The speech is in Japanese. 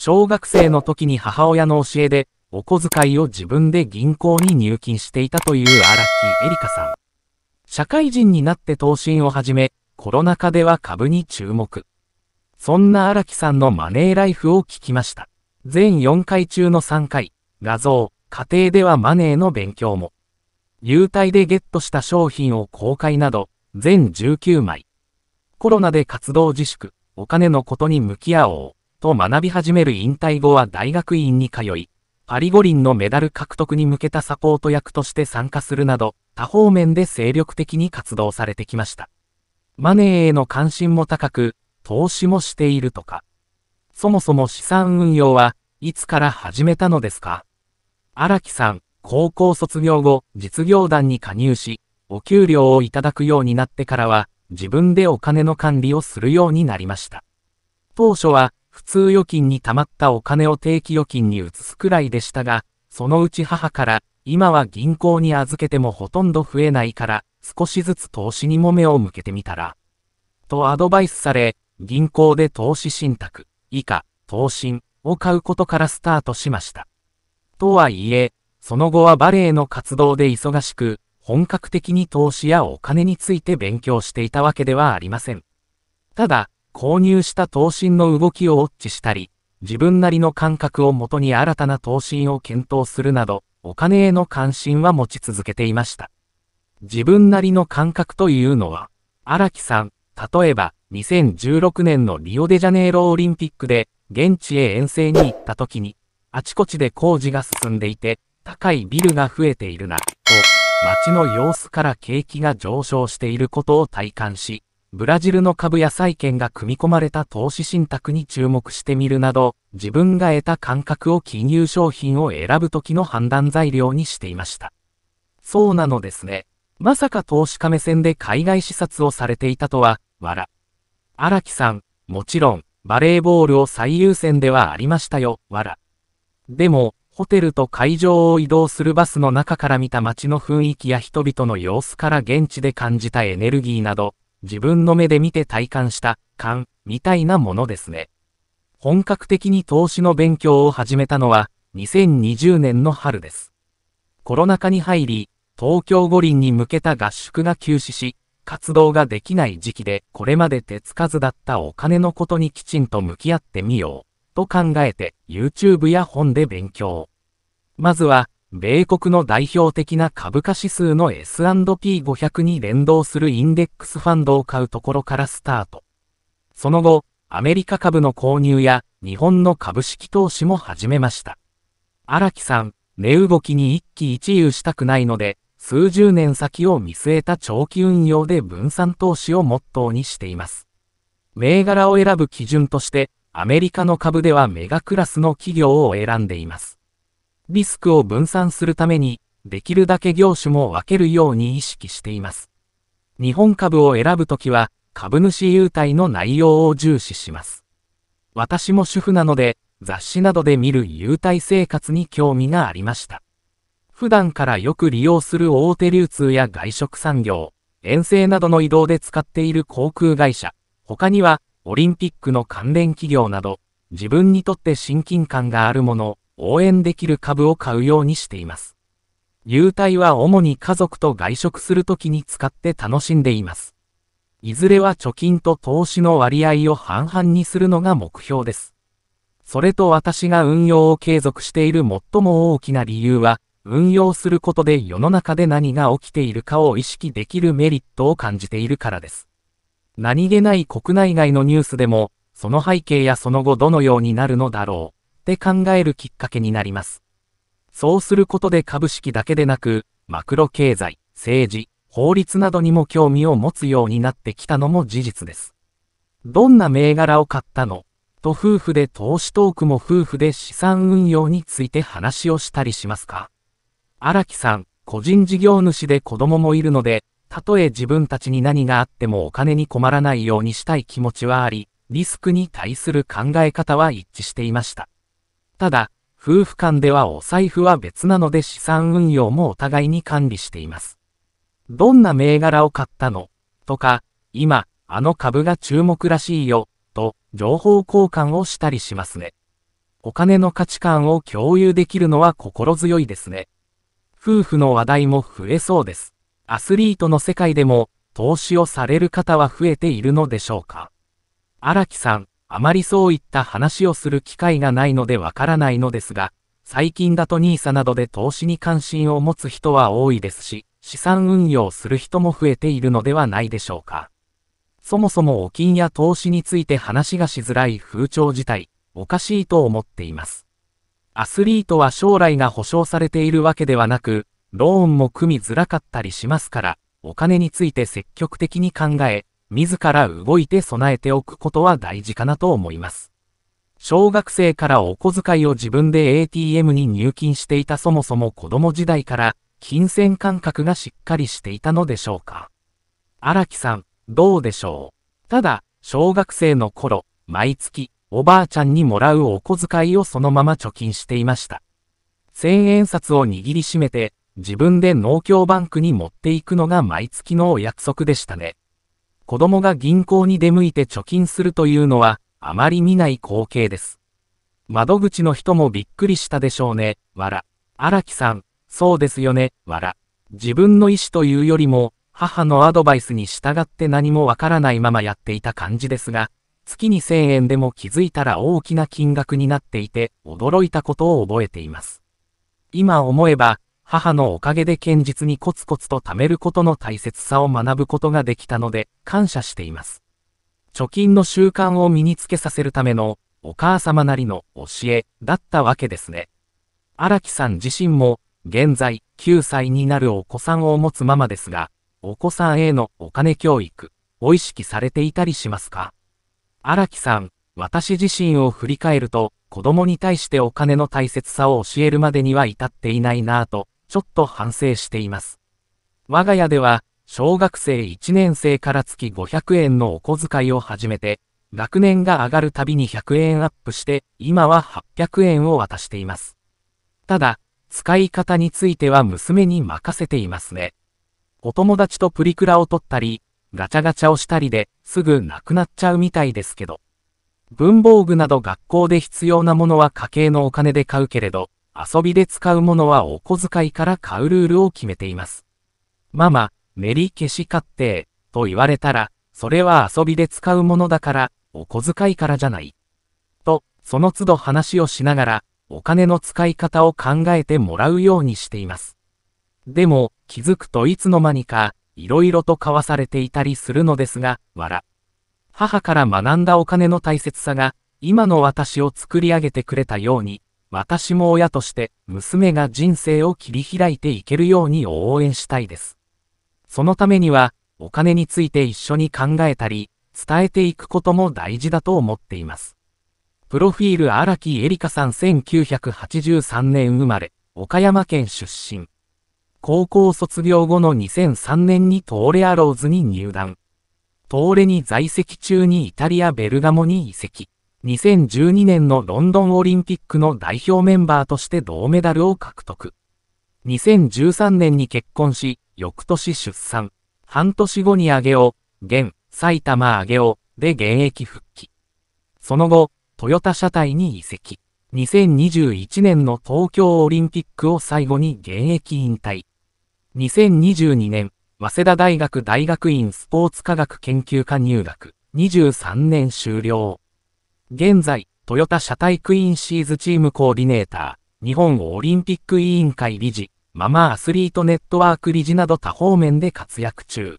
小学生の時に母親の教えで、お小遣いを自分で銀行に入金していたという荒木エリカさん。社会人になって投資を始め、コロナ禍では株に注目。そんな荒木さんのマネーライフを聞きました。全4回中の3回、画像、家庭ではマネーの勉強も。優待でゲットした商品を公開など、全19枚。コロナで活動自粛、お金のことに向き合おう。と学び始める引退後は大学院に通い、パリ五輪のメダル獲得に向けたサポート役として参加するなど、多方面で精力的に活動されてきました。マネーへの関心も高く、投資もしているとか。そもそも資産運用はいつから始めたのですか荒木さん、高校卒業後、実業団に加入し、お給料をいただくようになってからは、自分でお金の管理をするようになりました。当初は、普通預金に貯まったお金を定期預金に移すくらいでしたが、そのうち母から、今は銀行に預けてもほとんど増えないから、少しずつ投資にも目を向けてみたら、とアドバイスされ、銀行で投資信託、以下、投信を買うことからスタートしました。とはいえ、その後はバレエの活動で忙しく、本格的に投資やお金について勉強していたわけではありません。ただ、購入した投信の動きをウォッチしたり、自分なりの感覚をもとに新たな投信を検討するなど、お金への関心は持ち続けていました。自分なりの感覚というのは、荒木さん、例えば、2016年のリオデジャネイロオリンピックで、現地へ遠征に行った時に、あちこちで工事が進んでいて、高いビルが増えているな、と、街の様子から景気が上昇していることを体感し、ブラジルの株や債券が組み込まれた投資信託に注目してみるなど、自分が得た感覚を金融商品を選ぶときの判断材料にしていました。そうなのですね。まさか投資家目線で海外視察をされていたとは、わら。荒木さん、もちろん、バレーボールを最優先ではありましたよ、わら。でも、ホテルと会場を移動するバスの中から見た街の雰囲気や人々の様子から現地で感じたエネルギーなど、自分の目で見て体感した感みたいなものですね。本格的に投資の勉強を始めたのは2020年の春です。コロナ禍に入り、東京五輪に向けた合宿が休止し、活動ができない時期でこれまで手つかずだったお金のことにきちんと向き合ってみようと考えて YouTube や本で勉強。まずは米国の代表的な株価指数の S&P500 に連動するインデックスファンドを買うところからスタート。その後、アメリカ株の購入や日本の株式投資も始めました。荒木さん、値動きに一喜一憂したくないので、数十年先を見据えた長期運用で分散投資をモットーにしています。銘柄を選ぶ基準として、アメリカの株ではメガクラスの企業を選んでいます。リスクを分散するために、できるだけ業種も分けるように意識しています。日本株を選ぶときは、株主優待の内容を重視します。私も主婦なので、雑誌などで見る優待生活に興味がありました。普段からよく利用する大手流通や外食産業、遠征などの移動で使っている航空会社、他にはオリンピックの関連企業など、自分にとって親近感があるもの、応援できる株を買うようにしています。優待は主に家族と外食するときに使って楽しんでいます。いずれは貯金と投資の割合を半々にするのが目標です。それと私が運用を継続している最も大きな理由は、運用することで世の中で何が起きているかを意識できるメリットを感じているからです。何気ない国内外のニュースでも、その背景やその後どのようになるのだろう。って考えるきっかけになります。そうすることで株式だけでなく、マクロ経済、政治、法律などにも興味を持つようになってきたのも事実です。どんな銘柄を買ったのと夫婦で投資トークも夫婦で資産運用について話をしたりしますか荒木さん、個人事業主で子供もいるので、たとえ自分たちに何があってもお金に困らないようにしたい気持ちはあり、リスクに対する考え方は一致していました。ただ、夫婦間ではお財布は別なので資産運用もお互いに管理しています。どんな銘柄を買ったのとか、今、あの株が注目らしいよ、と、情報交換をしたりしますね。お金の価値観を共有できるのは心強いですね。夫婦の話題も増えそうです。アスリートの世界でも、投資をされる方は増えているのでしょうか荒木さん、あまりそういった話をする機会がないのでわからないのですが、最近だと NISA などで投資に関心を持つ人は多いですし、資産運用する人も増えているのではないでしょうか。そもそもお金や投資について話がしづらい風潮自体、おかしいと思っています。アスリートは将来が保証されているわけではなく、ローンも組みづらかったりしますから、お金について積極的に考え、自ら動いて備えておくことは大事かなと思います。小学生からお小遣いを自分で ATM に入金していたそもそも子供時代から金銭感覚がしっかりしていたのでしょうか。荒木さん、どうでしょう。ただ、小学生の頃、毎月、おばあちゃんにもらうお小遣いをそのまま貯金していました。千円札を握りしめて、自分で農協バンクに持っていくのが毎月のお約束でしたね。子供が銀行に出向いて貯金するというのは、あまり見ない光景です。窓口の人もびっくりしたでしょうね、わら。荒木さん、そうですよね、わら。自分の意思というよりも、母のアドバイスに従って何もわからないままやっていた感じですが、月に1000円でも気づいたら大きな金額になっていて、驚いたことを覚えています。今思えば、母のおかげで堅実にコツコツと貯めることの大切さを学ぶことができたので、感謝しています。貯金の習慣を身につけさせるための、お母様なりの教えだったわけですね。荒木さん自身も、現在9歳になるお子さんを持つママですが、お子さんへのお金教育を意識されていたりしますか荒木さん、私自身を振り返ると、子供に対してお金の大切さを教えるまでには至っていないなぁとちょっと反省しています。我が家では、小学生1年生から月500円のお小遣いを始めて、学年が上がるたびに100円アップして、今は800円を渡しています。ただ、使い方については娘に任せていますね。お友達とプリクラを撮ったり、ガチャガチャをしたりですぐなくなっちゃうみたいですけど。文房具など学校で必要なものは家計のお金で買うけれど、遊びで使うものはお小遣いから買うルールを決めています。ママ、練り消し買って、と言われたら、それは遊びで使うものだから、お小遣いからじゃない。と、その都度話をしながら、お金の使い方を考えてもらうようにしています。でも、気づくといつの間にか、いろいろと交わされていたりするのですが、笑。母から学んだお金の大切さが、今の私を作り上げてくれたように、私も親として娘が人生を切り開いていけるように応援したいです。そのためには、お金について一緒に考えたり、伝えていくことも大事だと思っています。プロフィール荒木エリカさん1983年生まれ、岡山県出身。高校卒業後の2003年にトーレアローズに入団。トーレに在籍中にイタリア・ベルガモに移籍。2012年のロンドンオリンピックの代表メンバーとして銅メダルを獲得。2013年に結婚し、翌年出産。半年後に上げを、現、埼玉上げを、で現役復帰。その後、トヨタ車体に移籍。2021年の東京オリンピックを最後に現役引退。2022年、早稲田大学大学院スポーツ科学研究科入学。23年終了。現在、トヨタ社体クイーンシーズチームコーディネーター、日本オリンピック委員会理事、ママアスリートネットワーク理事など多方面で活躍中。